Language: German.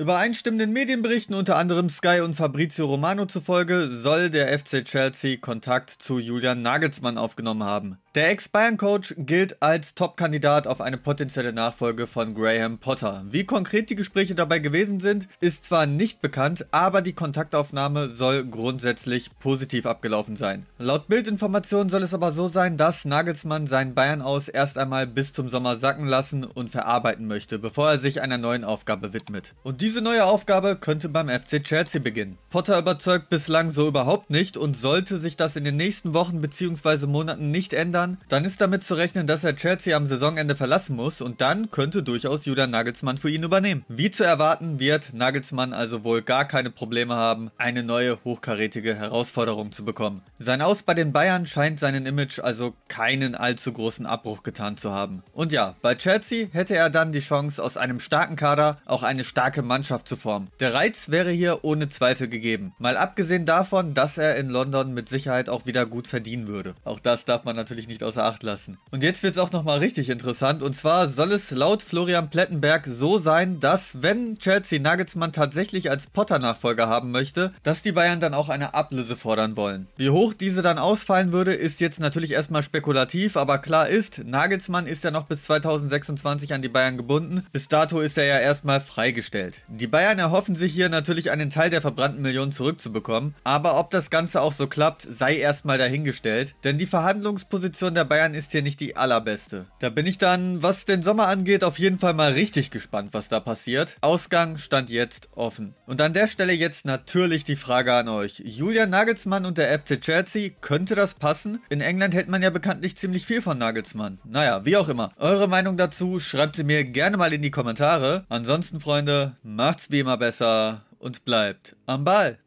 Übereinstimmenden Medienberichten unter anderem Sky und Fabrizio Romano zufolge soll der FC Chelsea Kontakt zu Julian Nagelsmann aufgenommen haben. Der Ex-Bayern-Coach gilt als Top-Kandidat auf eine potenzielle Nachfolge von Graham Potter. Wie konkret die Gespräche dabei gewesen sind, ist zwar nicht bekannt, aber die Kontaktaufnahme soll grundsätzlich positiv abgelaufen sein. Laut Bildinformationen soll es aber so sein, dass Nagelsmann seinen Bayern aus erst einmal bis zum Sommer sacken lassen und verarbeiten möchte, bevor er sich einer neuen Aufgabe widmet. Und diese diese neue Aufgabe könnte beim FC Chelsea beginnen. Potter überzeugt bislang so überhaupt nicht und sollte sich das in den nächsten Wochen bzw. Monaten nicht ändern, dann ist damit zu rechnen, dass er Chelsea am Saisonende verlassen muss und dann könnte durchaus Julian Nagelsmann für ihn übernehmen. Wie zu erwarten wird Nagelsmann also wohl gar keine Probleme haben, eine neue hochkarätige Herausforderung zu bekommen. Sein Aus bei den Bayern scheint seinen Image also keinen allzu großen Abbruch getan zu haben. Und ja, bei Chelsea hätte er dann die Chance, aus einem starken Kader auch eine starke Mannschaft zu formen. Der Reiz wäre hier ohne Zweifel gegeben. Mal abgesehen davon, dass er in London mit Sicherheit auch wieder gut verdienen würde. Auch das darf man natürlich nicht außer Acht lassen. Und jetzt wird es auch nochmal richtig interessant. Und zwar soll es laut Florian Plettenberg so sein, dass wenn Chelsea Nagelsmann tatsächlich als Potter-Nachfolger haben möchte, dass die Bayern dann auch eine Ablöse fordern wollen. Wie hoch diese dann ausfallen würde, ist jetzt natürlich erstmal spekulativ, aber klar ist, Nagelsmann ist ja noch bis 2026 an die Bayern gebunden. Bis dato ist er ja erstmal freigestellt. Die Bayern erhoffen sich hier natürlich einen Teil der verbrannten Millionen zurückzubekommen, aber ob das Ganze auch so klappt, sei erstmal dahingestellt, denn die Verhandlungsposition der Bayern ist hier nicht die allerbeste. Da bin ich dann, was den Sommer angeht, auf jeden Fall mal richtig gespannt, was da passiert. Ausgang stand jetzt offen. Und an der Stelle jetzt natürlich die Frage an euch. Julian Nagelsmann und der FC Chelsea, könnte das passen? In England hält man ja bekanntlich ziemlich viel von Nagelsmann. Naja, wie auch immer. Eure Meinung dazu schreibt sie mir gerne mal in die Kommentare. Ansonsten, Freunde, macht's wie immer besser und bleibt am Ball.